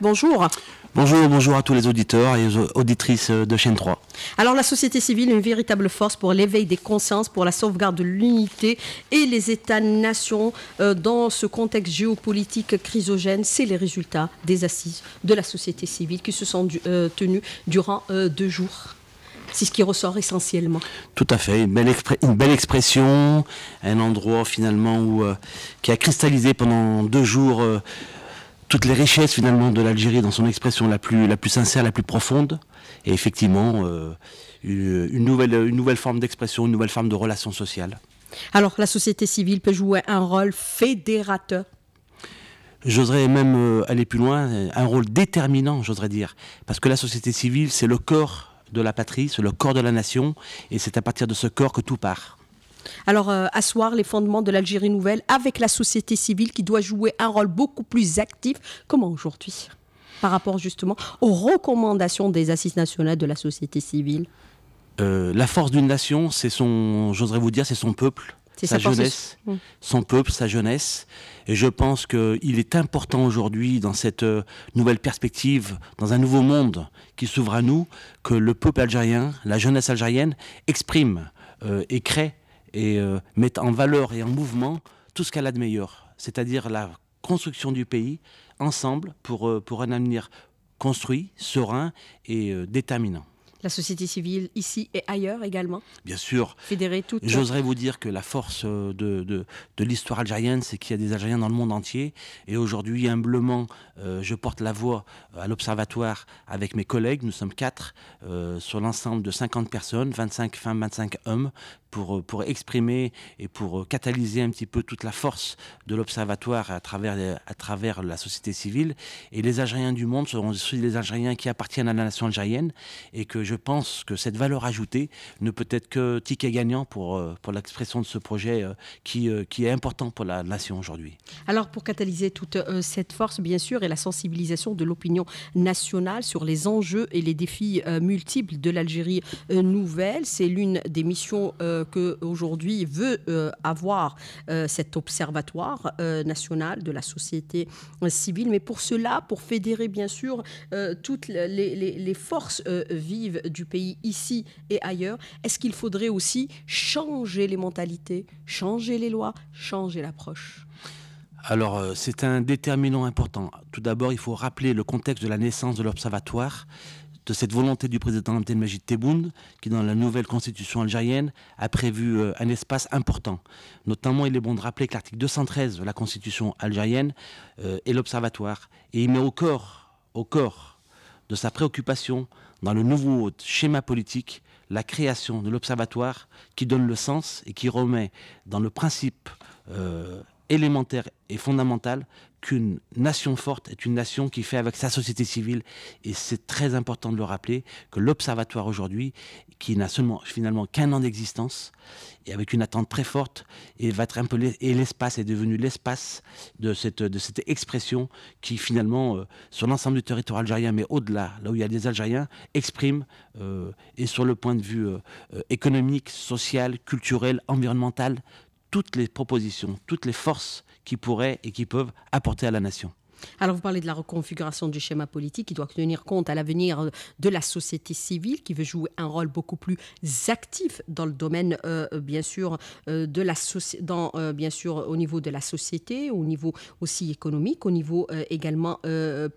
bonjour. Bonjour, bonjour à tous les auditeurs et aux auditrices de chaîne 3. Alors la société civile, une véritable force pour l'éveil des consciences, pour la sauvegarde de l'unité et les États-nations euh, dans ce contexte géopolitique chrysogène, c'est les résultats des assises de la société civile qui se sont euh, tenues durant euh, deux jours. C'est ce qui ressort essentiellement. Tout à fait, une belle, expression, un endroit finalement qui a cristallisé pendant deux jours toutes les richesses finalement de l'Algérie dans son expression la plus, la plus sincère, la plus profonde, et effectivement euh, une, nouvelle, une nouvelle forme d'expression, une nouvelle forme de relation sociale. Alors la société civile peut jouer un rôle fédérateur J'oserais même euh, aller plus loin, euh, un rôle déterminant, j'oserais dire, parce que la société civile, c'est le corps de la patrie, c'est le corps de la nation, et c'est à partir de ce corps que tout part. Alors, euh, asseoir les fondements de l'Algérie nouvelle avec la société civile qui doit jouer un rôle beaucoup plus actif, comment aujourd'hui, par rapport justement aux recommandations des assises nationales de la société civile euh, La force d'une nation, c'est son, j'oserais vous dire, c'est son peuple. Sa, jeunesse, mmh. son peuple, sa jeunesse. Et je pense qu'il est important aujourd'hui, dans cette euh, nouvelle perspective, dans un nouveau monde qui s'ouvre à nous, que le peuple algérien, la jeunesse algérienne, exprime et crée et euh, mettre en valeur et en mouvement tout ce qu'elle a de meilleur, c'est-à-dire la construction du pays ensemble pour, euh, pour un avenir construit, serein et euh, déterminant. La société civile ici et ailleurs également Bien sûr. Fédérer tout J'oserais vous dire que la force de, de, l'histoire algérienne, c'est qu'il y a des Algériens dans le monde entier. Et aujourd'hui, humblement, je porte la voix à l'Observatoire avec mes collègues. Nous sommes quatre sur l'ensemble de 50 personnes, 25 femmes, 25 hommes, euh, pour, exprimer et pour euh, catalyser un petit peu toute la force de l'Observatoire à travers, à travers la société civile. Et les Algériens du monde seront aussi les Algériens qui appartiennent à la nation algérienne et que je pense que cette valeur ajoutée ne peut être que ticket gagnant pour, euh, pour l'expression de ce projet qui, qui est important pour la nation aujourd'hui. Alors pour catalyser toute cette force, bien sûr, et la sensibilisation de l'opinion nationale sur les enjeux et les défis multiples de l'Algérie nouvelle, c'est l'une des missions qu'aujourd'hui veut euh, avoir euh, cet observatoire euh, national de la société civile. Mais pour cela, pour fédérer bien sûr toutes les, forces vives du pays ici et ailleurs, est-ce qu'il faudrait aussi changer les mentalités, changer les lois, changer l'approche alors, c'est un déterminant important. Tout d'abord, il faut rappeler le contexte de la naissance de l'Observatoire de cette volonté du président Abdelmajid Tebboune, qui dans la nouvelle constitution algérienne a prévu euh, un espace important. Notamment, il est bon de rappeler que l'article 213 de la constitution algérienne euh, est l'observatoire, et il met au corps, au de sa préoccupation dans le nouveau schéma politique la création de l'observatoire qui donne le sens et qui remet dans le principe euh, élémentaire et fondamental qu'une nation forte est une nation qui fait avec sa société civile. Et c'est très important de le rappeler que l'Observatoire aujourd'hui, qui n'a seulement finalement qu'un an d'existence, et avec une attente très forte, et va être un peu et l'espace est devenu l'espace de cette de cette expression qui finalement euh, sur l'ensemble du territoire algérien, mais au-delà, là où il y a des Algériens, exprime euh, et sur le point de vue euh, économique, social, culturel, environnemental, toutes les propositions, toutes les forces qui pourraient et qui peuvent apporter à la nation. Alors vous parlez de la reconfiguration du schéma politique qui doit tenir compte à l'avenir de la société civile qui veut jouer un rôle beaucoup plus actif dans le domaine euh, euh, bien sûr euh, de la dans, bien sûr au niveau de la société, au niveau aussi économique, au niveau également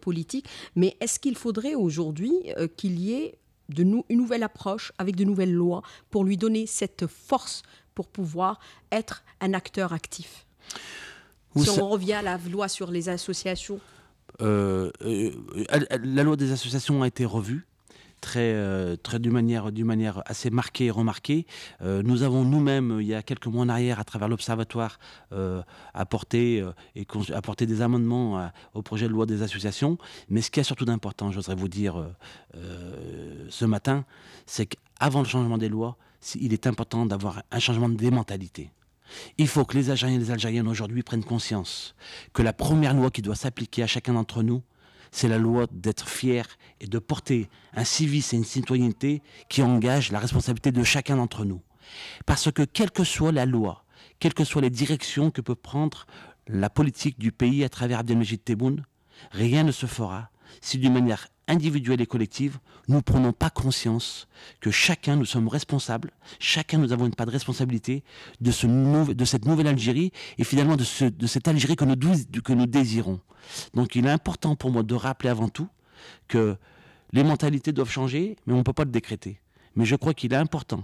politique. Mais est-ce qu'il faudrait aujourd'hui qu'il y ait une nouvelle approche avec de nouvelles lois pour lui donner cette force pour pouvoir être un acteur actif. si on revient à la loi sur les associations. Euh, euh, la loi des associations a été revue très, euh, très d'une manière, manière assez marquée et remarquée. nous avons nous-mêmes, il y a quelques mois en arrière, à travers l'Observatoire, apporté, et apporté des amendements au projet de loi des associations. Mais ce qui est surtout d'important, j'oserais vous dire ce matin, c'est qu'avant le changement des lois, il est important d'avoir un changement de mentalité. Il faut que les Algériens et les Algériennes aujourd'hui prennent conscience que la première loi qui doit s'appliquer à chacun d'entre nous, c'est la loi d'être fier et de porter un civisme et une citoyenneté qui engage la responsabilité de chacun d'entre nous. Parce que quelle que soit la loi, quelles que soient les directions que peut prendre la politique du pays à travers Abdelmajid Tebboune, rien ne se fera si d'une manière individuelle et collective, nous ne prenons pas conscience que chacun, nous sommes responsables, chacun, nous avons une part de responsabilité de, ce de cette nouvelle Algérie et finalement de, de cette Algérie que nous, que nous désirons. Donc il est important pour moi de rappeler avant tout que les mentalités doivent changer, mais on ne peut pas le décréter. Mais je crois qu'il est important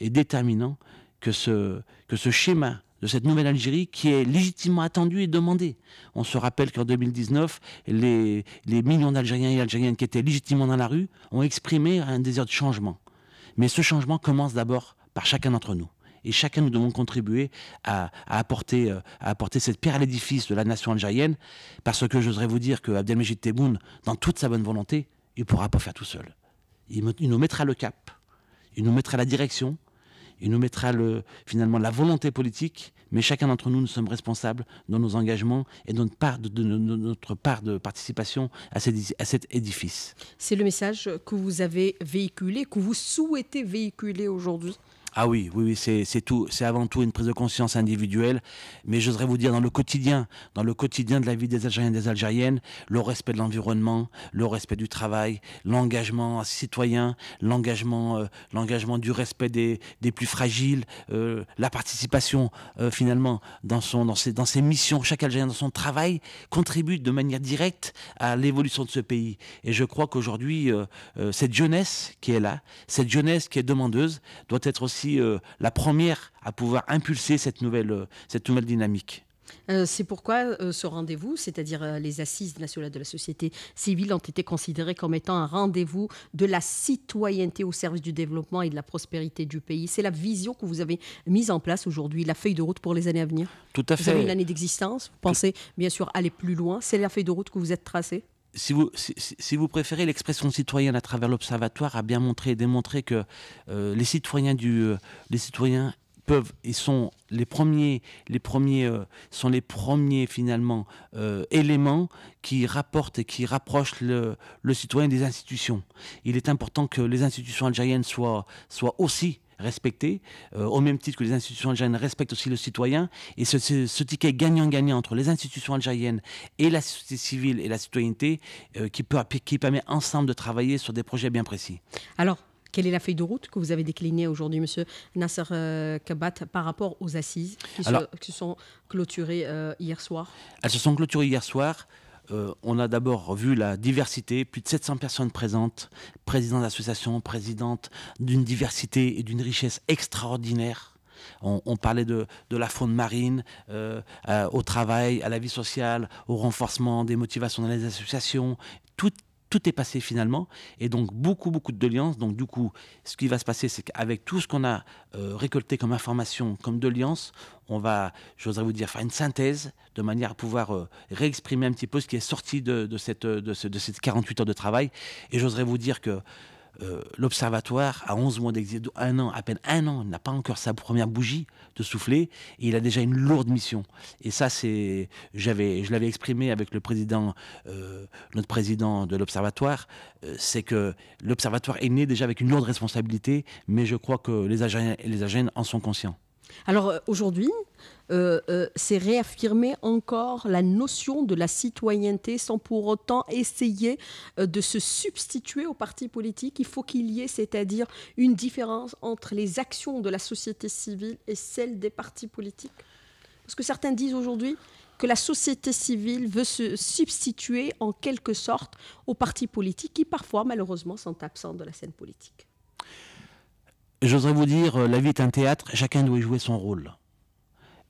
et déterminant que ce, que ce schéma de cette nouvelle Algérie qui est légitimement attendue et demandée. On se rappelle qu'en 2019, les, les millions d'Algériens et Algériennes qui étaient légitimement dans la rue ont exprimé un désir de changement. Mais ce changement commence d'abord par chacun d'entre nous. Et chacun, nous devons contribuer à, apporter, euh, à apporter cette pierre à l'édifice de la nation algérienne, parce que j'oserais vous dire que Abdelmejid Tebboune, dans toute sa bonne volonté, il ne pourra pas faire tout seul. il nous mettra le cap, il nous mettra la direction, il nous mettra finalement la volonté politique, mais chacun d'entre nous, nous sommes responsables dans nos engagements et part de, notre part de participation à cet édifice. C'est le message que vous avez véhiculé, que vous souhaitez véhiculer aujourd'hui ah oui, oui, oui c'est tout. C'est avant tout une prise de conscience individuelle. Mais j'oserais vous dire, dans le quotidien, dans le quotidien de la vie des Algériens et des Algériennes, le respect de l'environnement, le respect du travail, l'engagement citoyen, l'engagement, euh, l'engagement du respect des, des plus fragiles, euh, la participation euh, finalement dans, son, dans, ses, dans ses missions, chaque Algérien dans son travail, contribue de manière directe à l'évolution de ce pays. Et je crois qu'aujourd'hui, cette jeunesse qui est là, cette jeunesse qui est demandeuse, doit être aussi euh, la première à pouvoir impulser cette nouvelle, euh, dynamique. Euh, c'est pourquoi ce rendez-vous, c'est-à-dire les assises nationales de la société civile, ont été considérées comme étant un rendez-vous de la citoyenneté au service du développement et de la prospérité du pays. C'est la vision que vous avez mise en place aujourd'hui, la feuille de route pour les années à venir. Tout à fait. Vous avez une année d'existence, vous pensez bien sûr aller plus loin. C'est la feuille de route que vous êtes tracée si vous, si, vous préférez, l'expression citoyenne à travers l'Observatoire a bien montré et démontré que euh, les citoyens du, euh, les citoyens peuvent, ils sont les premiers, les premiers euh, sont les premiers finalement éléments qui rapportent et qui rapprochent le, citoyen des institutions. Il est important que les institutions algériennes soient, soient aussi respecter euh, au même titre que les institutions algériennes respectent aussi le citoyen. Et ce, ticket gagnant-gagnant entre les institutions algériennes et la société civile et la citoyenneté euh, qui, permet ensemble de travailler sur des projets bien précis. Alors, quelle est la feuille de route que vous avez déclinée aujourd'hui, Monsieur Nasser euh, Kabat, par rapport aux assises qui, se, sont clôturées hier soir Elles se sont clôturées hier soir. Euh, on a d'abord vu la diversité, plus de 700 personnes présentes, présidents d'associations, présidente d'une diversité et d'une richesse extraordinaire. On, parlait de, la faune marine, euh, au travail, à la vie sociale, au renforcement des motivations dans les associations. Toutes tout est passé finalement, et donc beaucoup, beaucoup de doléances. Donc du coup, ce qui va se passer, c'est qu'avec tout ce qu'on a euh, récolté comme information, comme doléances, on va, j'oserais vous dire, faire une synthèse de manière à pouvoir euh, réexprimer un petit peu ce qui est sorti de, cette, euh, de, ce, de, 48 heures de travail. Et j'oserais vous dire que euh, l'observatoire a 11 mois d'exil, un an, à peine un an, n'a pas encore sa première bougie de souffler et il a déjà une lourde mission. Et ça, c'est, j'avais, je l'avais exprimé avec le président, euh, notre président de l'observatoire, euh, c'est que l'observatoire est né déjà avec une lourde responsabilité, mais je crois que les Algériens et les Algériennes en sont conscients. Alors aujourd'hui, euh, euh, c'est réaffirmer encore la notion de la citoyenneté sans pour autant essayer euh, de se substituer aux partis politiques. Il faut qu'il y ait, c'est-à-dire, une différence entre les actions de la société civile et celles des partis politiques. Parce que certains disent aujourd'hui que la société civile veut se substituer en quelque sorte aux partis politiques qui parfois, malheureusement, sont absents de la scène politique. J'oserais vous dire, la vie est un théâtre, chacun doit jouer son rôle.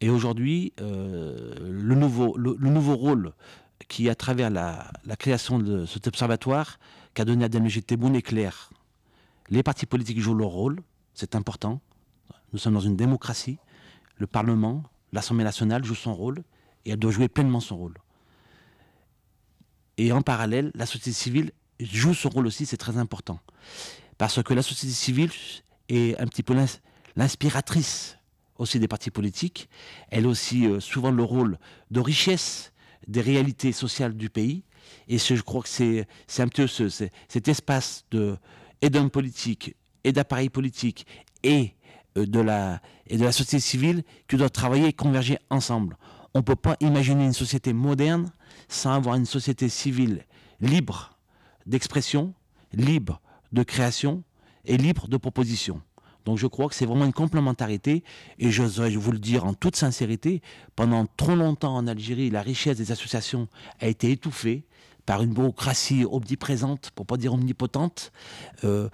Et aujourd'hui, euh, le, nouveau, le, nouveau rôle qui, à travers la, création de cet observatoire, qu'a donné Adam Tebboune est clair. Les partis politiques jouent leur rôle, c'est important. Nous sommes dans une démocratie. Le Parlement, l'Assemblée nationale joue son rôle et elle doit jouer pleinement son rôle. Et en parallèle, la société civile joue son rôle aussi, c'est très important. Parce que la société civile est un petit peu l'inspiratrice aussi des partis politiques. Elle a aussi euh, souvent le rôle de richesse des réalités sociales du pays. Et ce, je crois que c'est un peu cet espace de, et d'hommes politiques, et d'appareils politiques, et, euh, de la, et de la société civile qui doit travailler et converger ensemble. On ne peut pas imaginer une société moderne sans avoir une société civile libre d'expression, libre de création et libre de proposition. Donc je crois que c'est vraiment une complémentarité et je vous le dire en toute sincérité, pendant trop longtemps en Algérie, la richesse des associations a été étouffée par une bureaucratie omniprésente, pour pas dire omnipotente, euh,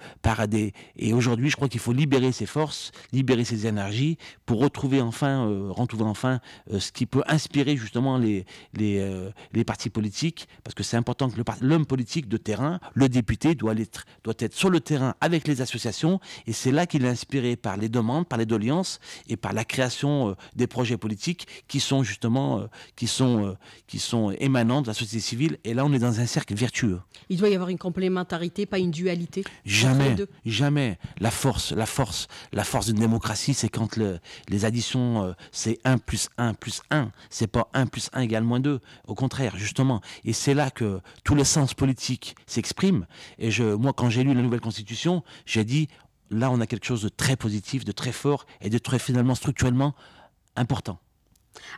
Et aujourd'hui, je crois qu'il faut libérer ses forces, libérer ses énergies, pour retrouver enfin, euh, retrouver enfin euh, ce qui peut inspirer justement les, les, euh, les partis politiques, parce que c'est important que l'homme politique de terrain, le député, doit être, doit être sur le terrain avec les associations, et c'est là qu'il est inspiré par les demandes, par les doléances, et par la création des projets politiques qui sont justement, qui sont, qui sont émanants de la société civile. Et là, on est dans un cercle vertueux. Il doit y avoir une complémentarité, pas une dualité. Jamais, jamais. La force, la force, la force d'une démocratie, c'est quand les additions, euh, c'est 1 plus 1 plus 1. C'est pas 1 plus 1 égale moins 2. Au contraire, justement. Et c'est là que tout le sens politique s'exprime. Et je, moi, quand j'ai lu la nouvelle constitution, j'ai dit, là, on a quelque chose de très positif, de très fort et de très finalement structurellement important.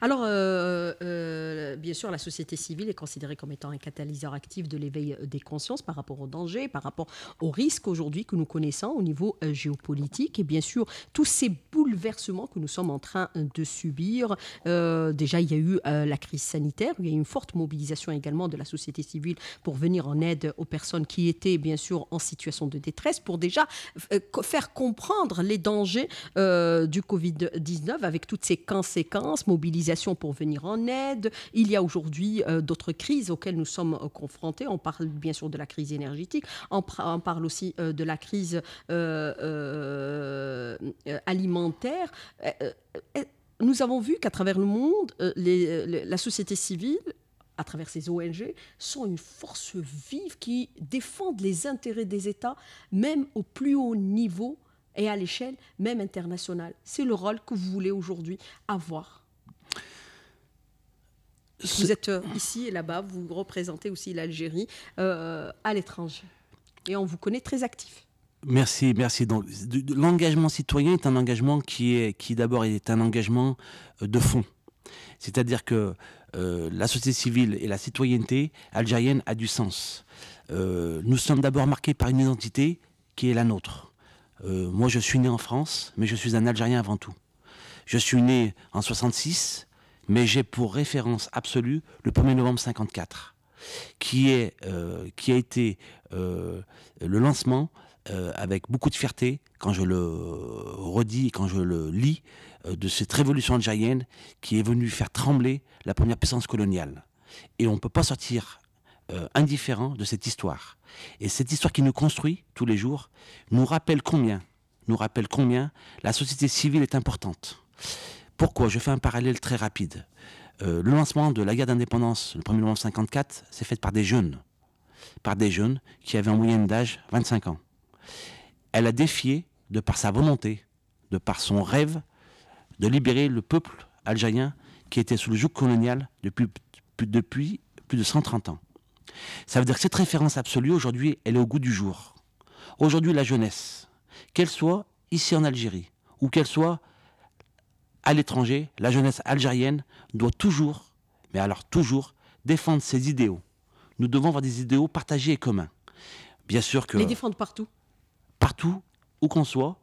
Alors, euh, euh, bien sûr, la société civile est considérée comme étant un catalyseur actif de l'éveil euh, des consciences par rapport aux dangers, par rapport aux risques aujourd'hui que nous connaissons au niveau géopolitique et bien sûr tous ces bouleversements que nous sommes en train de subir. déjà, il y a eu la crise sanitaire, il y a eu une forte mobilisation également de la société civile pour venir en aide aux personnes qui étaient bien sûr en situation de détresse, pour déjà faire comprendre les dangers du Covid-19 avec toutes ses conséquences, pour venir en aide. Il y a aujourd'hui euh, d'autres crises auxquelles nous sommes euh, confrontés. On parle bien sûr de la crise énergétique, on, parle aussi euh, de la crise alimentaire nous avons vu qu'à travers le monde, la société civile, à travers ces ONG, sont une force vive qui défendent les intérêts des États, même au plus haut niveau et à l'échelle même internationale. C'est le rôle que vous voulez aujourd'hui avoir vous êtes euh, ici et là-bas, vous représentez aussi l'Algérie euh, à l'étranger. Et on vous connaît très actif. Merci, merci. Donc, l'engagement citoyen est un engagement qui est, qui d'abord est un engagement euh, de fond. C'est-à-dire que la société civile et la citoyenneté algérienne a du sens. nous sommes d'abord marqués par une identité qui est la nôtre. moi, je suis né en France, mais je suis un Algérien avant tout. Je suis né en 66, mais j'ai pour référence absolue le 1er novembre 54, qui, est, euh, qui a été euh, le lancement euh, avec beaucoup de fierté, quand je le redis quand je le lis, de cette révolution algérienne qui est venue faire trembler la première puissance coloniale. Et on ne peut pas sortir indifférent de cette histoire. Et cette histoire qui nous construit tous les jours nous rappelle combien, nous rappelle combien la société civile est importante. Pourquoi Je fais un parallèle très rapide. Euh, le lancement de la guerre d'indépendance, le 1er novembre 1954, s'est fait par des jeunes. Par des jeunes qui avaient en moyenne d'âge 25 ans. Elle a défié, de par sa volonté, de par son rêve, de libérer le peuple algérien qui était sous le joug colonial depuis, depuis plus de 130 ans. Ça veut dire que cette référence absolue, aujourd'hui, elle est au goût du jour. Aujourd'hui, la jeunesse, qu'elle soit ici en Algérie, ou qu'elle soit à l'étranger, la jeunesse algérienne doit toujours, mais alors toujours, défendre ses idéaux. Nous devons avoir des idéaux partagés et communs. Bien sûr que. Les défendre partout. Partout, où qu'on soit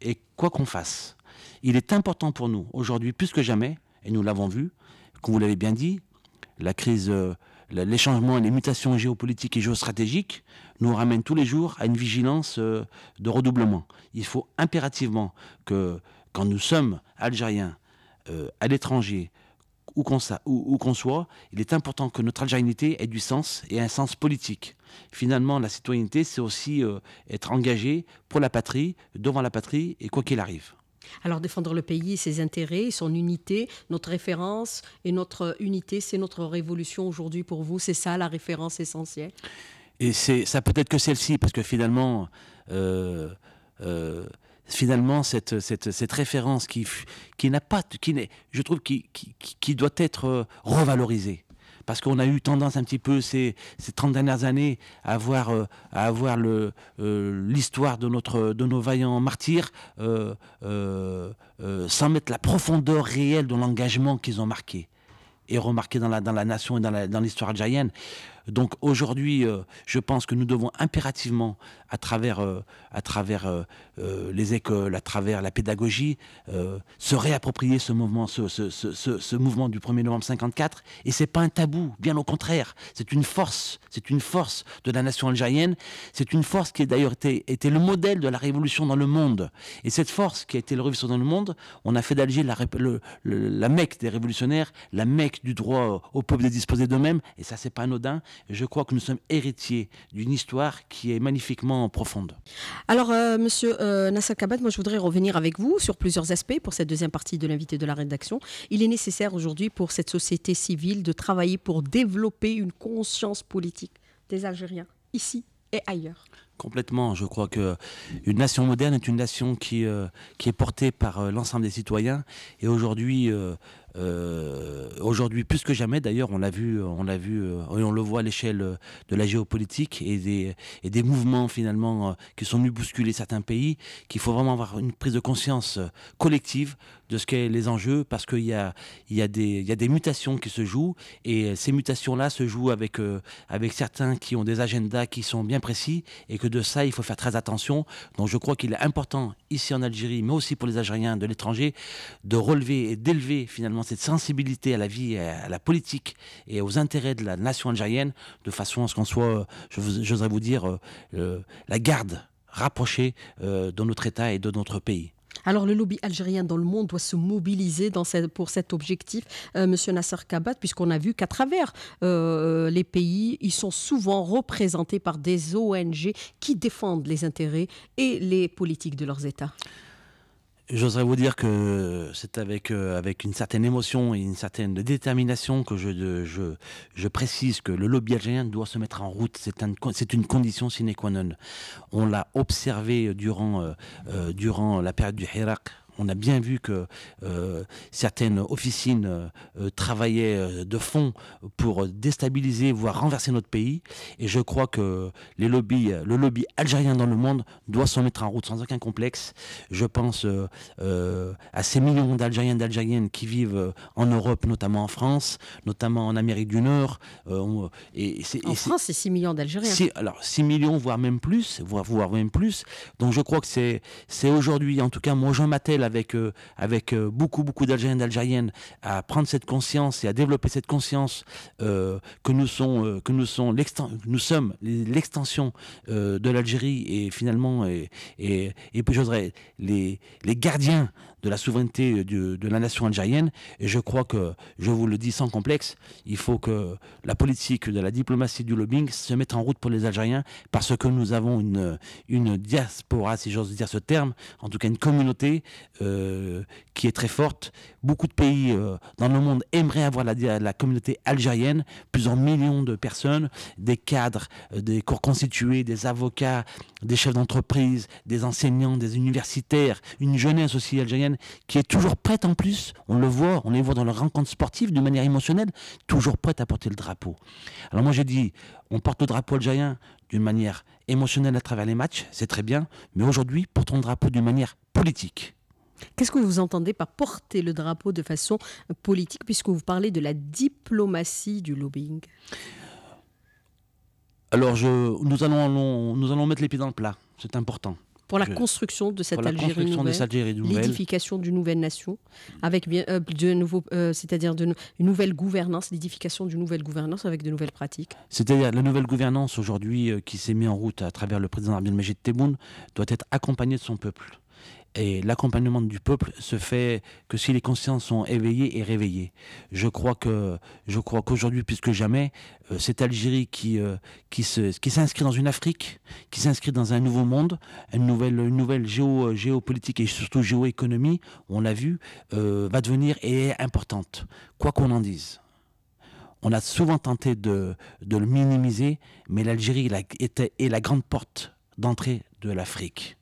et quoi qu'on fasse. Il est important pour nous, aujourd'hui plus que jamais, et nous l'avons vu, comme vous l'avez bien dit, la crise, euh, les changements et les mutations géopolitiques et géostratégiques nous ramènent tous les jours à une vigilance euh, de redoublement. Il faut impérativement que quand nous sommes Algériens euh, à l'étranger, où qu'on soit, il est important que notre Algérianité ait du sens et un sens politique. Finalement, la citoyenneté, c'est aussi euh, être engagé pour la patrie, devant la patrie et quoi qu'il arrive. Alors défendre le pays, ses intérêts, son unité, notre référence et notre unité, c'est notre révolution aujourd'hui pour vous, c'est ça la référence essentielle Et ça peut être que celle-ci, parce que finalement, euh, finalement cette, cette, cette référence qui, qui n'a pas, qui n'est, je trouve, qui, qui, qui doit être euh, revalorisée parce qu'on a eu tendance un petit peu ces, ces 30 dernières années à voir euh, à avoir le, euh, l'histoire de, notre, de nos vaillants martyrs sans mettre la profondeur réelle de l'engagement qu'ils ont marqué et remarqué dans la, dans la nation et dans, la, dans l'histoire algérienne. Donc aujourd'hui, euh, je pense que nous devons impérativement, à travers, euh, à travers euh, les écoles, à travers la pédagogie, se réapproprier ce mouvement, ce, mouvement du 1er novembre 54. Et ce n'est pas un tabou, bien au contraire. C'est une force, c'est une force de la nation algérienne. C'est une force qui a d'ailleurs été, le modèle de la révolution dans le monde. Et cette force qui a été la révolution dans le monde, on a fait d'Alger la, Mecque des révolutionnaires, la Mecque du droit au peuple de disposer d'eux-mêmes. Et ça, ce n'est pas anodin je crois que nous sommes héritiers d'une histoire qui est magnifiquement profonde. Alors, euh, monsieur euh, Kabat, moi je voudrais revenir avec vous sur plusieurs aspects pour cette deuxième partie de l'invité de la rédaction. Il est nécessaire aujourd'hui pour cette société civile de travailler pour développer une conscience politique des Algériens, ici et ailleurs complètement. Je crois qu'une nation moderne est une nation qui, euh, qui est portée par euh, l'ensemble des citoyens. Et aujourd'hui, euh, aujourd'hui plus que jamais d'ailleurs on l'a vu on l'a vu euh, on le voit à l'échelle euh, de la géopolitique et des et des mouvements finalement qui sont venus bousculer certains pays qu'il faut vraiment avoir une prise de conscience collective de ce qu'est les enjeux parce qu'il y a, y, des, des mutations qui se jouent et ces mutations-là se jouent avec, euh, avec certains qui ont des agendas qui sont bien précis et que de ça, il faut faire très attention. Donc je crois qu'il est important ici en Algérie, mais aussi pour les Algériens de l'étranger, de relever et d'élever finalement cette sensibilité à la vie, à la politique et aux intérêts de la nation algérienne de façon à ce qu'on soit, j'oserais vous dire, euh, la garde rapprochée euh, de notre État et de notre pays. Alors le lobby algérien dans le monde doit se mobiliser pour cet objectif, euh, Monsieur Nasser Kabat, puisqu'on a vu qu'à travers euh, les pays, ils sont souvent représentés par des ONG qui défendent les intérêts et les politiques de leurs États. J'oserais vous dire que c'est avec, euh, avec une certaine émotion et une certaine détermination que je, je, précise que le lobby algérien doit se mettre en route. C'est une condition sine qua non. On l'a observé durant, euh, euh, durant la période du Hirak on a bien vu que euh, certaines officines euh, travaillaient euh, de fond pour déstabiliser, voire renverser notre pays. Et je crois que les lobbies, le lobby algérien dans le monde doit se mettre en route sans aucun complexe. Je pense à ces millions d'Algériens et d'Algériennes qui vivent en Europe, notamment en France, notamment en Amérique du Nord. en France, c'est 6 millions d'Algériens. Alors 6 millions, voire même plus, voire, voire même plus. Donc je crois que c'est aujourd'hui, en tout cas, moi je m'attelle avec, euh, avec euh, beaucoup, beaucoup d'Algériens et d'Algériennes à prendre cette conscience et à développer cette conscience euh, que, nous sont, que nous, sont nous sommes l'extension de l'Algérie et finalement, et, et, j'oserais, les, les gardiens de la souveraineté de, la nation algérienne. Et je crois que, je vous le dis sans complexe, il faut que la politique de la diplomatie du lobbying se mette en route pour les Algériens parce que nous avons une, une diaspora, si j'ose dire ce terme, en tout cas une communauté euh, qui est très forte. Beaucoup de pays euh, dans le monde aimeraient avoir la, communauté algérienne, plusieurs millions de personnes, des cadres, euh, des cours constitués, des avocats, des chefs d'entreprise, des enseignants, des universitaires, une jeunesse aussi algérienne qui est toujours prête en plus, on le voit, on les voit dans leurs rencontres sportives de manière émotionnelle, toujours prête à porter le drapeau. Alors moi j'ai dit, on porte le drapeau algérien d'une manière émotionnelle à travers les matchs, c'est très bien, mais aujourd'hui, portons le drapeau d'une manière politique. Qu'est-ce que vous entendez par porter le drapeau de façon euh, politique, puisque vous parlez de la diplomatie du lobbying Alors, je, nous, allons, mettre les pieds dans le plat, c'est important. Pour la construction de cette Algérie nouvelle, l'édification d'une nouvelle nation, avec euh, de nouveau euh, c'est-à-dire une nouvelle gouvernance, l'édification d'une nouvelle gouvernance avec de nouvelles pratiques. C'est-à-dire la nouvelle gouvernance aujourd'hui qui s'est mise en route à travers le président Abdelmajid Tebboune doit être accompagnée de son peuple et l'accompagnement du peuple se fait que si les consciences sont éveillées et réveillées. Je crois que je crois qu'aujourd'hui plus que jamais, euh, cette Algérie qui euh, qui se qui s'inscrit dans une Afrique, qui s'inscrit dans un nouveau monde, une nouvelle nouvelle géo, géopolitique et surtout géoéconomie, on l'a vu, euh, va devenir et est importante, quoi qu'on en dise. On a souvent tenté de, de le minimiser, mais l'Algérie est la grande porte d'entrée de l'Afrique.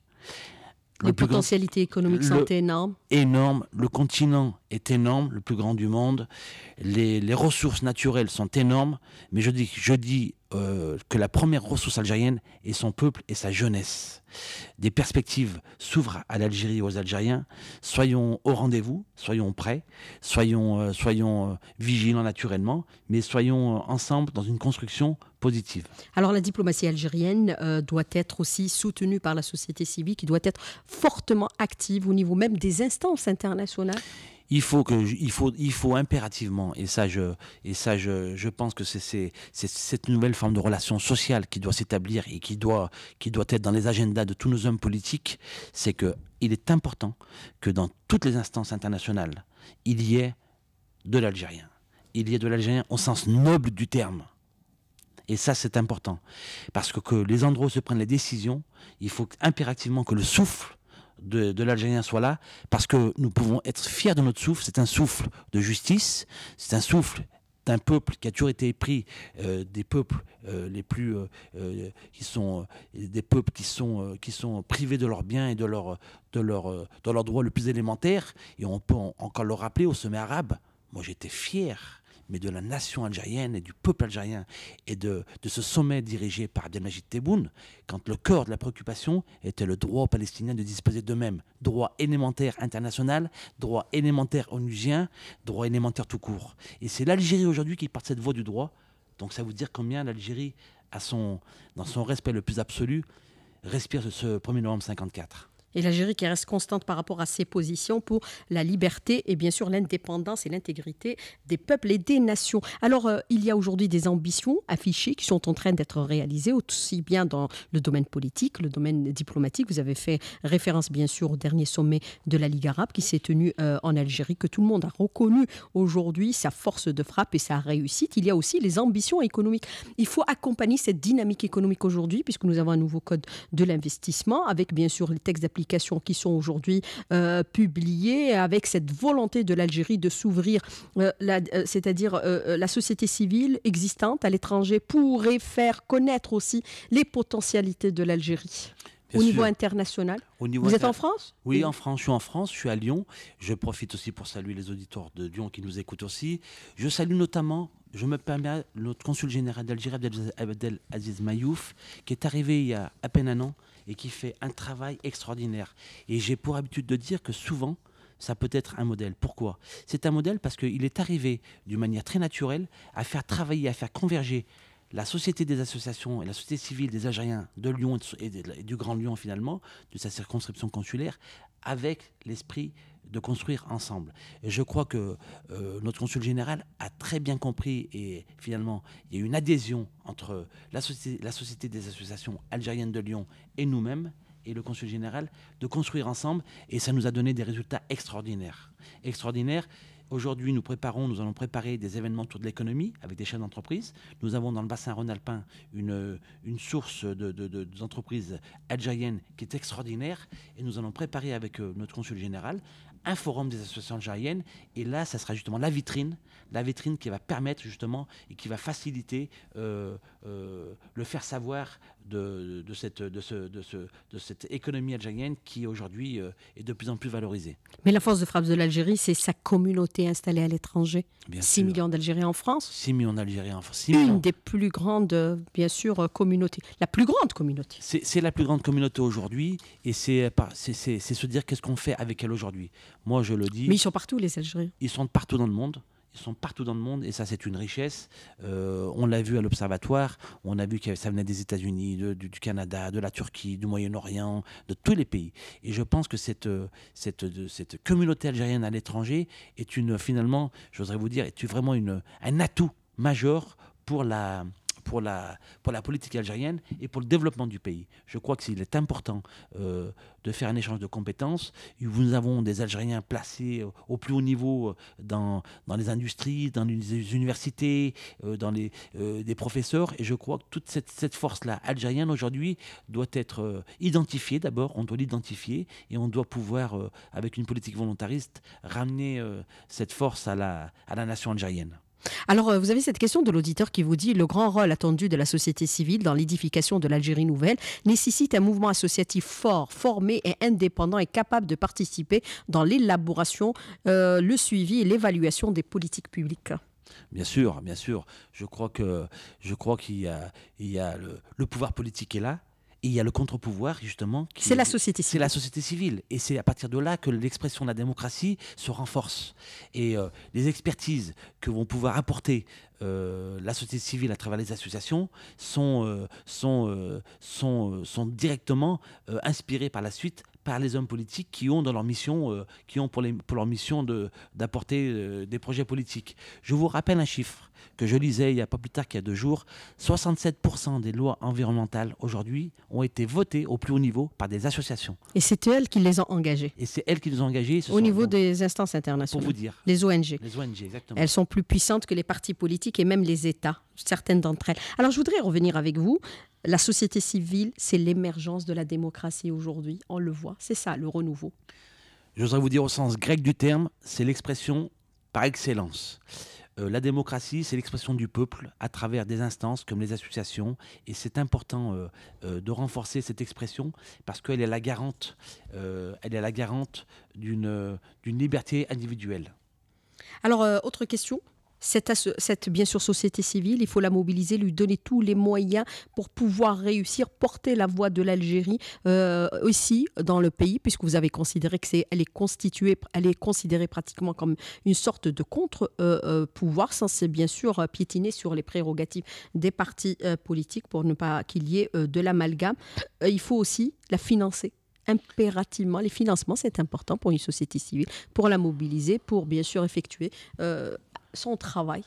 Les potentialités économiques sont énormes. Énormes. Le continent est énorme, le plus grand du monde. Les, les ressources naturelles sont énormes. Mais je dis, je dis euh, que la première ressource algérienne est son peuple et sa jeunesse. Des perspectives s'ouvrent à l'Algérie et aux Algériens. Soyons au rendez-vous, soyons prêts, soyons, euh, soyons euh, vigilants naturellement, mais soyons ensemble dans une construction positive. Alors la diplomatie algérienne doit être aussi soutenue par la société civile qui doit être fortement active au niveau même des instances internationales il faut que il faut il faut impérativement et ça je et ça je, pense que c'est cette nouvelle forme de relation sociale qui doit s'établir et qui doit qui doit être dans les agendas de tous nos hommes politiques, c'est que il est important que dans toutes les instances internationales, il y ait de l'Algérien. Il y ait de l'Algérien au sens noble du terme. Et ça, c'est important. Parce que, que les endroits se prennent les décisions, il faut impérativement que le souffle de, l'Algérien soit là, parce que nous pouvons être fiers de notre souffle. C'est un souffle de justice, c'est un souffle d'un peuple qui a toujours été pris euh, des peuples euh, les plus euh, qui sont des peuples qui sont qui sont privés de leurs biens et de leur de leur de leur droit le plus élémentaire et on peut encore le rappeler au sommet arabe moi j'étais fier mais de la nation algérienne et du peuple algérien et de, ce sommet dirigé par Abdelmajid Tebboune, quand le cœur de la préoccupation était le droit aux Palestiniens de disposer d'eux-mêmes, droit élémentaire international, droit élémentaire onusien, droit élémentaire tout court. Et c'est l'Algérie aujourd'hui qui part de cette voie du droit. Donc ça veut dire combien l'Algérie, son, dans son respect le plus absolu, respire ce 1er novembre 54 et l'Algérie qui reste constante par rapport à ses positions pour la liberté et bien sûr l'indépendance et l'intégrité des peuples et des nations. Alors euh, il y a aujourd'hui des ambitions affichées qui sont en train d'être réalisées aussi bien dans le domaine politique, le domaine diplomatique. Vous avez fait référence bien sûr au dernier sommet de la Ligue arabe qui s'est tenu euh, en Algérie, que tout le monde a reconnu aujourd'hui sa force de frappe et sa réussite. Il y a aussi les ambitions économiques. Il faut accompagner cette dynamique économique aujourd'hui puisque nous avons un nouveau code de l'investissement avec bien sûr les textes d'application qui sont aujourd'hui euh, publiées, avec cette volonté de l'Algérie de s'ouvrir, euh, euh, c'est-à-dire euh, la société civile existante à l'étranger pourrait faire connaître aussi les potentialités de l'Algérie. au niveau international. Vous êtes en France oui, en France. Je suis en France, je suis à Lyon. Je profite aussi pour saluer les auditeurs de Lyon qui nous écoutent aussi. Je salue notamment, je me permets, notre consul général d'Algérie, Abdelaziz Mayouf, qui est arrivé il y a à peine un an et qui fait un travail extraordinaire. Et j'ai pour habitude de dire que souvent, ça peut être un modèle. Pourquoi C'est un modèle parce qu'il est arrivé d'une manière très naturelle à faire travailler, à faire converger la Société des associations et la Société civile des Algériens de Lyon et, du Grand Lyon, finalement, de sa circonscription consulaire, avec l'esprit de construire ensemble. Et je crois que euh, notre consul général a très bien compris et finalement il y a eu une adhésion entre la, société, la société des associations algériennes de Lyon et nous-mêmes et le consul général de construire ensemble et ça nous a donné des résultats extraordinaires. Extraordinaires Aujourd'hui, nous préparons, nous allons préparer des événements autour de l'économie avec des chefs d'entreprise. Nous avons dans le bassin rhône-alpin une, source d'entreprises de, qui est extraordinaire et nous allons préparer avec euh, notre consul général un forum des associations algériennes. Et là, ça sera justement la vitrine, la vitrine qui va permettre justement et qui va faciliter euh, euh, le faire savoir de, cette, de, ce, de, ce, de cette économie algérienne qui aujourd'hui euh, est de plus en plus valorisée. Mais la force de frappe de l'Algérie, c'est sa communauté installée à l'étranger. 6 millions d'Algériens en France. 6 millions d'Algériens en France. Une des plus grandes, bien sûr, communautés. La plus grande communauté. C'est la plus grande communauté aujourd'hui et c'est se dire qu'est-ce qu'on fait avec elle aujourd'hui. Moi, je le dis. Mais ils sont partout, les Algériens. Ils sont partout dans le monde. Ils sont partout dans le monde et ça, c'est une richesse. Euh, on l'a vu à l'Observatoire, on a vu que ça venait des États-Unis, du, Canada, de la Turquie, du Moyen-Orient, de tous les pays. Et je pense que cette, euh, cette, cette communauté algérienne à l'étranger est une, finalement, j'oserais vous dire, est vraiment une, un atout majeur pour la, pour la, pour la politique algérienne et pour le développement du pays. Je crois qu'il est important euh, de faire un échange de compétences. Nous avons des Algériens placés au plus haut niveau euh, dans, dans les industries, dans les universités, euh, dans les, des professeurs. Et je crois que toute cette, cette force-là algérienne aujourd'hui doit être identifiée d'abord. On doit l'identifier et on doit pouvoir, avec une politique volontariste, ramener cette force à la, à la nation algérienne. Alors, euh, vous avez cette question de l'auditeur qui vous dit le grand rôle attendu de la société civile dans l'édification de l'Algérie nouvelle nécessite un mouvement associatif fort, formé et indépendant et capable de participer dans l'élaboration, euh, le suivi et l'évaluation des politiques publiques. Bien sûr, bien sûr. Je crois que je crois qu'il y a, le pouvoir politique est là, il y a le contre-pouvoir, justement. C'est la société civile. C'est la société civile. Et c'est à partir de là que l'expression de la démocratie se renforce. Et euh, les expertises que vont pouvoir apporter euh, la société civile à travers les associations sont, euh, sont, sont, sont, directement inspirées par la suite par les hommes politiques qui ont dans leur mission, qui ont pour, leur mission d'apporter des projets politiques. Je vous rappelle un chiffre que je lisais il n'y a pas plus tard qu'il y a deux jours, 67% des lois environnementales aujourd'hui ont été votées au plus haut niveau par des associations. Et c'est elles qui les ont engagées. Et c'est elles qui les ont engagées. Au niveau des instances internationales. Pour vous dire. Les ONG. Les ONG, exactement. Elles sont plus puissantes que les partis politiques et même les États, certaines d'entre elles. Alors je voudrais revenir avec vous. La société civile, c'est l'émergence de la démocratie aujourd'hui. On le voit. C'est ça, le renouveau. J'oserais vous dire au sens grec du terme, c'est l'expression par excellence. Euh, la démocratie, c'est l'expression du peuple à travers des instances comme les associations. Et c'est important euh, euh, de renforcer cette expression parce qu'elle est la garante, elle est la garante d'une liberté individuelle. Alors, autre question cette, bien sûr, société civile, il faut la mobiliser, lui donner tous les moyens pour pouvoir réussir, porter la voix de l'Algérie euh, aussi dans le pays, puisque vous avez considéré que c'est, elle est constituée, elle est considérée pratiquement comme une sorte de contre-pouvoir, euh, euh bien sûr euh, piétiner sur les prérogatives des partis politiques pour ne pas qu'il y ait de l'amalgame. il faut aussi la financer impérativement. Les financements, c'est important pour une société civile, pour la mobiliser, pour bien sûr effectuer son travail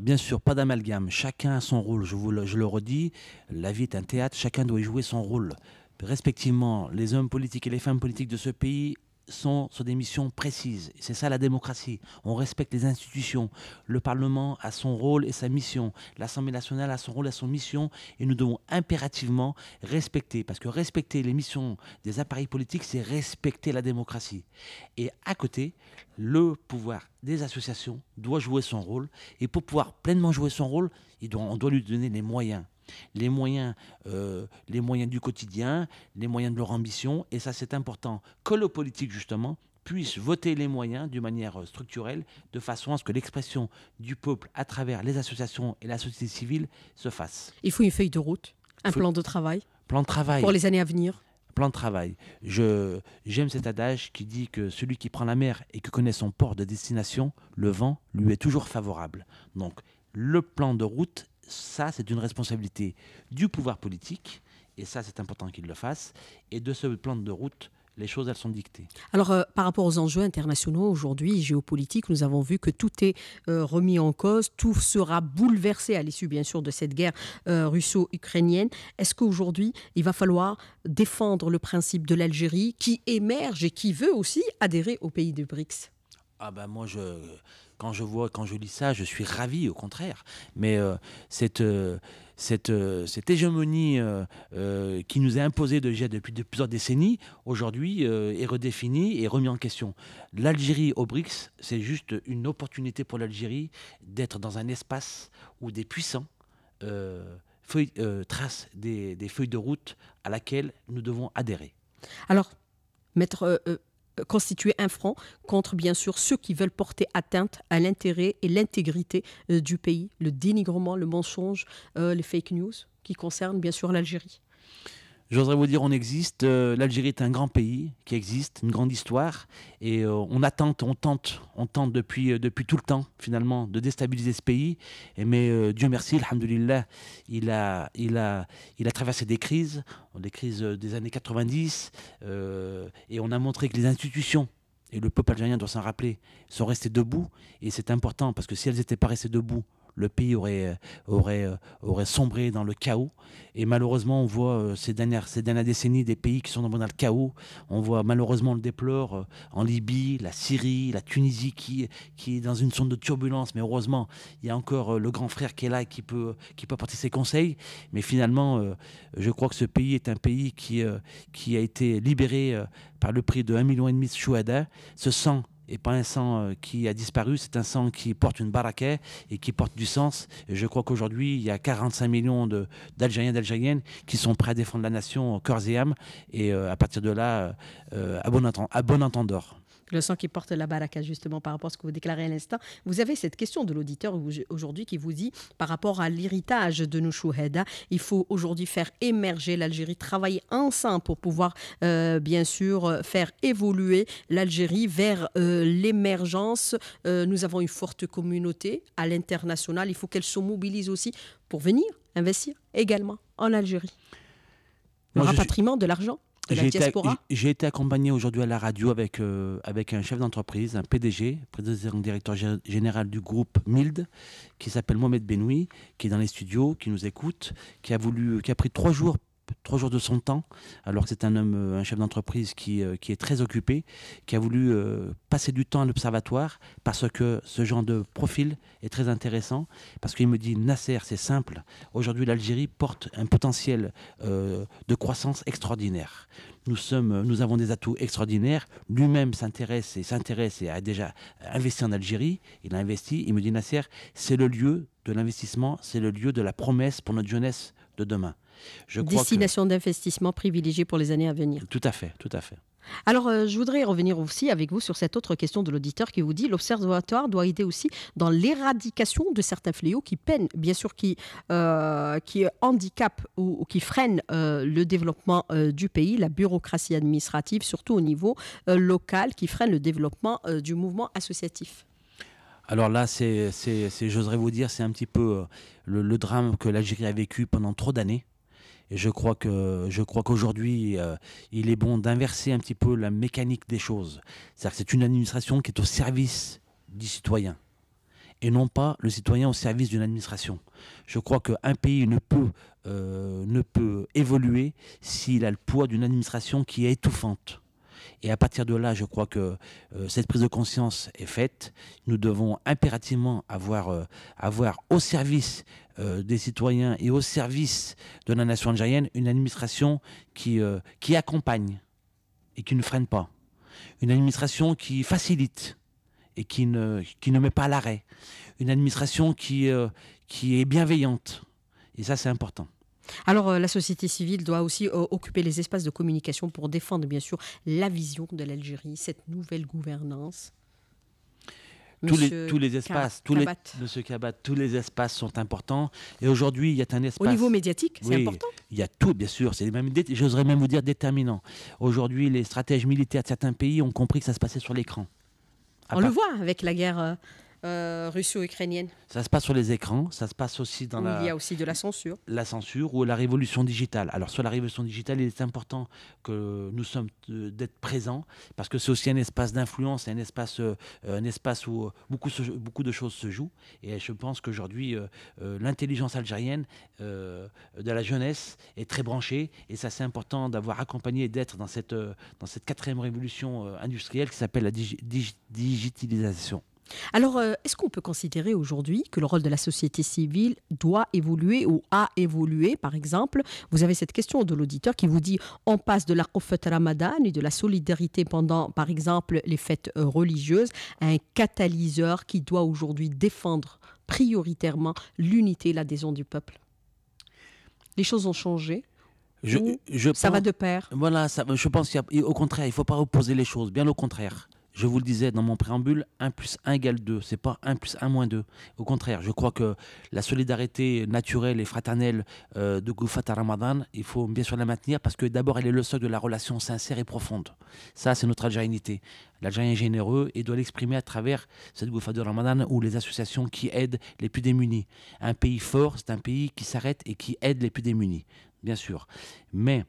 bien sûr, pas d'amalgame. Chacun a son rôle. Je, vous je le redis, la vie est un théâtre. Chacun doit y jouer son rôle. Respectivement, les hommes politiques et les femmes politiques de ce pays sont sur des missions précises. C'est ça la démocratie. On respecte les institutions. Le Parlement a son rôle et sa mission. L'Assemblée nationale a son rôle et son mission. Et nous devons impérativement respecter. Parce que respecter les missions des appareils politiques, c'est respecter la démocratie. Et à côté, le pouvoir des associations doit jouer son rôle. Et pour pouvoir pleinement jouer son rôle, on doit lui donner les moyens les moyens, euh, les moyens du quotidien, les moyens de leur ambition. Et ça, c'est important que le politique, justement, puisse voter les moyens d'une manière euh, structurelle, de façon à ce que l'expression du peuple à travers les associations et la société civile se fasse. Il faut une feuille de route, un plan de travail. Plan de travail. Pour les années à venir plan de travail. Je, j'aime cet adage qui dit que celui qui prend la mer et qui connaît son port de destination, le vent lui est toujours favorable. Donc le plan de route ça, c'est une responsabilité du pouvoir politique, et ça, c'est important qu'il le fasse, et de ce plan de route les choses, elles sont dictées. Alors, euh, par rapport aux enjeux internationaux aujourd'hui, géopolitiques, nous avons vu que tout est euh, remis en cause, tout sera bouleversé à l'issue, bien sûr, de cette guerre euh, russo-ukrainienne. Est-ce qu'aujourd'hui, il va falloir défendre le principe de l'Algérie qui émerge et qui veut aussi adhérer au pays du BRICS ah ben moi, je, quand je vois, quand je lis ça, je suis ravi, au contraire. Mais euh, cette, euh, cette, euh, cette hégémonie qui nous est imposée déjà depuis plusieurs décennies, aujourd'hui est redéfinie et remise en question. L'Algérie au BRICS, c'est juste une opportunité pour l'Algérie d'être dans un espace où des puissants trace tracent des, des, feuilles de route à laquelle nous devons adhérer. Alors, maître constituer un front contre, bien sûr, ceux qui veulent porter atteinte à l'intérêt et l'intégrité euh, du pays, le dénigrement, le mensonge, euh, les fake news qui concernent, bien sûr, l'Algérie. J'oserais vous dire, on existe. Euh, L'Algérie est un grand pays qui existe, une grande histoire, et euh, on attente, on tente, on tente depuis, euh, depuis tout le temps finalement de déstabiliser ce pays. Et mais Dieu merci, alhamdulillah, il a, il a, il a traversé des crises, des crises des années 90, et on a montré que les institutions et le peuple algérien doit s'en rappeler, sont restés debout. Et c'est important parce que si elles n'étaient pas restées debout, le pays aurait, euh, aurait, euh, aurait sombré dans le chaos. Et malheureusement, on voit euh, ces, dernières, ces dernières décennies des pays qui sont dans le chaos. On voit malheureusement, le déplore, en Libye, la Syrie, la Tunisie qui, qui est dans une zone de turbulence. Mais heureusement, il y a encore le grand frère qui est là et qui peut, qui peut apporter ses conseils. Mais finalement, je crois que ce pays est un pays qui, qui a été libéré par le prix de 1,5 million de chouada, se sent et pas un sang euh, qui a disparu, c'est un sang qui porte une baraquet et qui porte du sens. Et je crois qu'aujourd'hui, il y a 45 millions d'Algériens et d'Algériennes qui sont prêts à défendre la nation corps et âme. Et euh, à partir de là, euh, à, bon entendeur le sang qui porte la baraka, justement, par rapport à ce que vous déclarez à l'instant. Vous avez cette question de l'auditeur aujourd'hui qui vous dit, par rapport à l'héritage de nos chouhada, il faut aujourd'hui faire émerger l'Algérie, travailler ensemble pour pouvoir, euh, bien sûr, faire évoluer l'Algérie vers euh, l'émergence. Euh, nous avons une forte communauté à l'international. Il faut qu'elle se mobilise aussi pour venir investir également en Algérie. Le rapatriement de l'argent j'ai été, accompagné aujourd'hui à la radio avec, euh, avec un chef d'entreprise, un PDG, président directeur général du groupe MILD, qui s'appelle Mohamed Benoui, qui est dans les studios, qui nous écoute, qui a, voulu, qui a pris trois jours trois jours de son temps, alors que c'est un homme, euh, un chef d'entreprise qui, euh, qui, est très occupé, qui a voulu euh, passer du temps à l'observatoire parce que ce genre de profil est très intéressant, parce qu'il me dit Nasser, c'est simple, aujourd'hui l'Algérie porte un potentiel de croissance extraordinaire. Nous, sommes, nous avons des atouts extraordinaires. Lui-même s'intéresse et s'intéresse et a déjà investi en Algérie. Il a investi. Il me dit Nasser, c'est le lieu de l'investissement, c'est le lieu de la promesse pour notre jeunesse de demain. Destination d'investissement privilégiée pour les années à venir. Tout à fait, tout à fait. Alors, euh, je voudrais revenir aussi avec vous sur cette autre question de l'auditeur qui vous dit l'observatoire doit aider aussi dans l'éradication de certains fléaux qui peinent, bien sûr, qui, euh, qui handicapent ou, qui freinent euh, le développement du pays, la bureaucratie administrative, surtout au niveau local, qui freine le développement du mouvement associatif. Alors là, c'est, j'oserais vous dire, c'est un petit peu le drame que l'Algérie a vécu pendant trop d'années. Et je crois que je crois qu'aujourd'hui, euh, il est bon d'inverser un petit peu la mécanique des choses. C'est-à-dire que c'est une administration qui est au service du citoyen et non pas le citoyen au service d'une administration. Je crois qu'un pays ne peut euh, évoluer s'il a le poids d'une administration qui est étouffante. Et à partir de là, je crois que euh, cette prise de conscience est faite. Nous devons impérativement avoir, euh, avoir au service euh, des citoyens et au service de la nation algérienne une administration qui, qui accompagne et qui ne freine pas. Une administration qui facilite et qui ne, qui ne met pas à l'arrêt. Une administration qui, qui est bienveillante. Et ça, c'est important. Alors, euh, la société civile doit aussi euh, occuper les espaces de communication pour défendre, bien sûr, la vision de l'Algérie, cette nouvelle gouvernance. Tous les, tous les, espaces, tous les, Monsieur Kabat, tous les espaces sont importants. Et aujourd'hui, il y a un espace. Au niveau médiatique, c'est important. Il y a tout, bien sûr. C'est même, j'oserais même vous dire déterminant. Aujourd'hui, les stratèges militaires de certains pays ont compris que ça se passait sur l'écran. On le voit avec la guerre. Euh, euh, russo-ukrainienne. Ça se passe sur les écrans, ça se passe aussi dans la... Il y a aussi de la censure. La censure ou la révolution digitale. Alors sur la révolution digitale, il est important que nous sommes euh, d'être présents parce que c'est aussi un espace d'influence, un espace, euh, un espace où beaucoup, beaucoup de choses se jouent. Et je pense qu'aujourd'hui, l'intelligence algérienne de la jeunesse est très branchée et ça c'est important d'avoir accompagné et d'être dans cette, dans cette quatrième révolution industrielle qui s'appelle la digitalisation. Alors, euh, est-ce qu'on peut considérer aujourd'hui que le rôle de la société civile doit évoluer ou a évolué, par exemple Vous avez cette question de l'auditeur qui vous dit on passe de la Qufat Ramadan et de la solidarité pendant, par exemple, les fêtes euh, religieuses à un catalyseur qui doit aujourd'hui défendre prioritairement l'unité et l'adhésion du peuple. Les choses ont changé ça va de pair. Voilà, je pense qu'au contraire, il ne faut pas opposer les choses, bien au contraire je vous le disais dans mon préambule, 1 plus 1 égale 2, ce n'est pas 1 plus 1 moins 2. Au contraire, je crois que la solidarité naturelle et fraternelle euh, de Goufat à Ramadan, il faut bien sûr la maintenir parce que d'abord elle est le socle de la relation sincère et profonde. Ça, c'est notre algerinité. L'Algérien est généreux et doit l'exprimer à travers cette Goufat de Ramadan ou les associations qui aident les plus démunis. Un pays fort, c'est un pays qui s'arrête et qui aide les plus démunis, bien sûr. Mais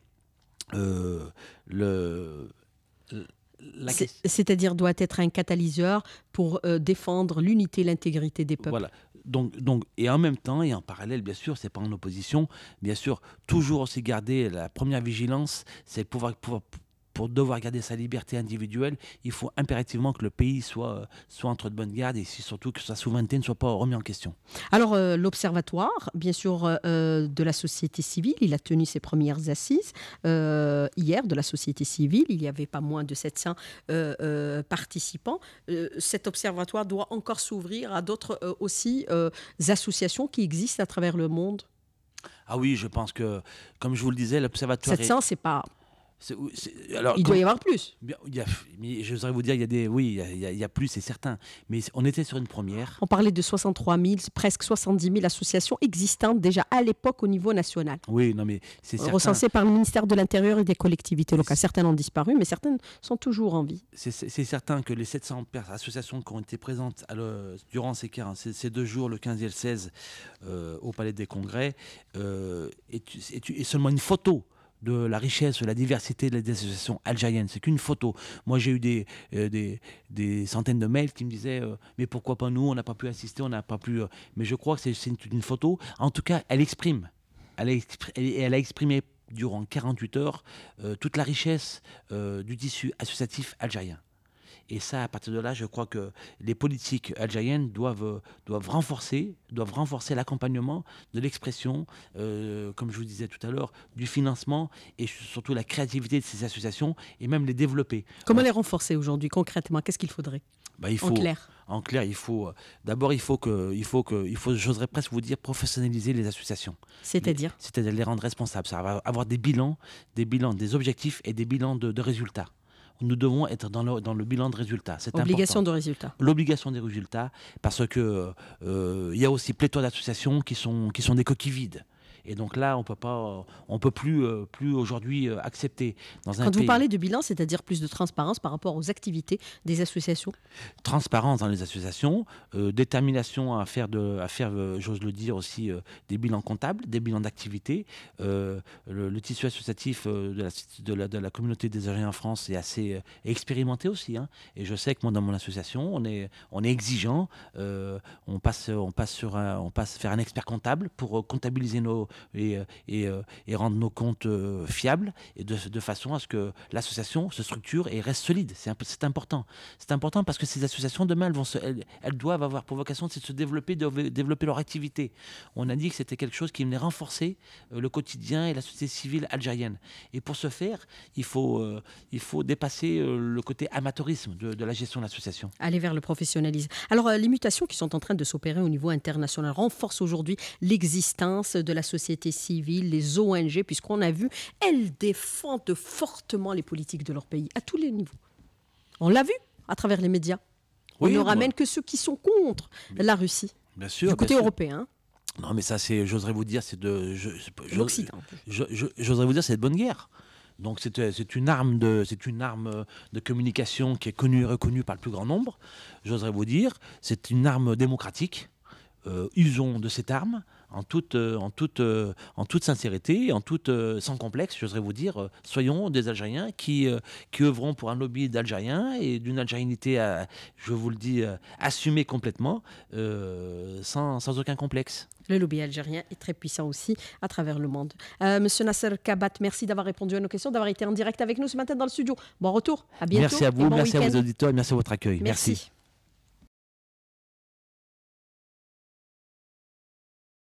euh, le euh, c'est-à-dire doit être un catalyseur pour euh, défendre l'unité, l'intégrité des peuples. Voilà. Donc, donc, et en même temps, et en parallèle, bien sûr, c'est pas en opposition, bien sûr, toujours aussi garder la première vigilance, c'est pouvoir, pouvoir, pour devoir garder sa liberté individuelle, il faut impérativement que le pays soit, euh, soit entre de bonnes gardes et surtout que sa souveraineté ne soit pas remise en question. Alors, euh, l'Observatoire, bien sûr, euh, de la société civile, il a tenu ses premières assises hier de la société civile. Il n'y avait pas moins de 700 participants. cet observatoire doit encore s'ouvrir à d'autres aussi associations qui existent à travers le monde. Ah oui, je pense que, comme je vous le disais, l'observatoire. 700, ce c'est pas alors, il doit y avoir plus. je voudrais vous dire, il y a des, oui, il y a, plus, c'est certain. Mais on était sur une première. On parlait de 63 000, presque 70 000 associations existantes déjà à l'époque au niveau national. Oui, non, mais c'est Recensées par le ministère de l'Intérieur et des collectivités locales. Certaines ont disparu, mais certaines sont toujours en vie. C'est certain que les 700 associations qui ont été présentes à durant ces, ces, deux jours, le 15 et le 16, euh, au Palais des Congrès, et euh, est seulement une photo de la richesse, de la diversité des associations algérienne. C'est qu'une photo. Moi, j'ai eu euh, des, des, centaines de mails qui me disaient euh, Mais pourquoi pas nous On n'a pas pu assister, on n'a pas pu. Euh. Mais je crois que c'est une, photo. En tout cas, elle exprime. Elle, elle, elle a exprimé durant 48 heures toute la richesse du tissu associatif algérien. Et ça, à partir de là, je crois que les politiques algériennes doivent, doivent renforcer, doivent renforcer l'accompagnement de l'expression, euh, comme je vous disais tout à l'heure, du financement et surtout la créativité de ces associations et même les développer. Comment les renforcer aujourd'hui concrètement Qu'est-ce qu'il faudrait bah, en clair en clair, il faut euh, d'abord il faut que il faut que il faut j'oserais presque vous dire professionnaliser les associations. C'est-à-dire C'est-à-dire les rendre responsables, ça va avoir des bilans, des bilans des objectifs et des bilans de résultats nous devons être dans le, bilan de résultats. L'obligation de résultats. L'obligation des résultats, parce que euh, il y a aussi pléthore d'associations qui sont, qui sont des coquilles vides. Et donc là, on peut pas, on peut plus, euh, plus aujourd'hui euh, accepter dans un Quand vous parlez de bilan, c'est-à-dire plus de transparence par rapport aux activités des associations. Transparence dans les associations, euh, détermination à faire de, à faire, j'ose le dire aussi, des bilans comptables, des bilans d'activité. Le, tissu associatif de la, de, la, communauté des agents en France est assez expérimenté aussi. Hein. Et je sais que moi, dans mon association, on est, on est exigeant. on passe, on passe sur, on passe faire un expert comptable pour comptabiliser nos, et, euh, euh, et, rendre nos comptes euh, fiables et de, façon à ce que l'association se structure et reste solide. C'est important. C'est important parce que ces associations demain, elles, vont elles, doivent avoir pour vocation de se développer, de développer leur activité. On a dit que c'était quelque chose qui venait renforcer le quotidien et la société civile algérienne. Et pour ce faire, il faut, il faut dépasser le côté amateurisme de, de la gestion de l'association. Aller vers le professionnalisme. Alors, les mutations qui sont en train de s'opérer au niveau international renforcent aujourd'hui l'existence de l'association société civile, les ONG, puisqu'on a vu, elles défendent fortement les politiques de leur pays, à tous les niveaux. On l'a vu à travers les médias. on ne ramène que ceux qui sont contre la Russie. Bien sûr. Du côté européen. Non, mais ça, c'est, j'oserais vous dire, c'est de. J'oserais vous dire, c'est de bonne guerre. Donc c'est euh, une arme de c'est une arme euh, de communication qui est connue et reconnue par le plus grand nombre. J'oserais vous dire, c'est une arme démocratique. Euh, usons de cette arme en toute, euh, en toute, euh, en toute sincérité, en toute, euh, sans complexe, je voudrais vous dire, soyons des Algériens qui, qui pour un lobby d'Algériens et d'une algérienité, je vous le dis, assumée complètement, sans, sans aucun complexe. Le lobby algérien est très puissant aussi à travers le monde. Monsieur Nasser Kabat, merci d'avoir répondu à nos questions, d'avoir été en direct avec nous ce matin dans le studio. Bon retour, à bientôt. Merci à vous, merci à vos auditeurs et merci à votre accueil. merci.